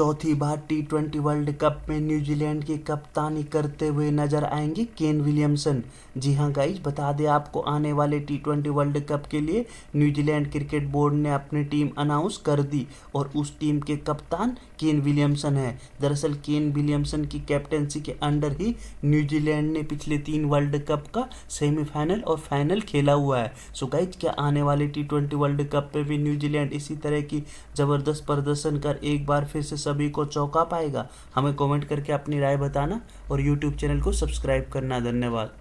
चौथी बार T twenty world cup में न्यूजीलैंड की कप्तानी करते हुए नजर आएंगे केन विलियमसन जी हाँ गाइज बता दें आपको आने वाले टी ट्वेंटी वर्ल्ड कप के लिए न्यूजीलैंड क्रिकेट बोर्ड ने अपनी टीम अनाउंस कर दी और उस टीम के कप्तान केन विलियमसन है दरअसल केन विलियमसन की कैप्टनसी के अंडर ही न्यूजीलैंड ने पिछले तीन वर्ल्ड कप का सेमीफाइनल और फाइनल खेला हुआ है सो गाइज क्या आने वाले टी ट्वेंटी वर्ल्ड कप में भी न्यूजीलैंड इसी तरह की ज़बरदस्त प्रदर्शन कर एक बार फिर से सभी को चौंका पाएगा हमें कमेंट करके अपनी राय बताना और यूट्यूब चैनल को सब्सक्राइब करना धन्यवाद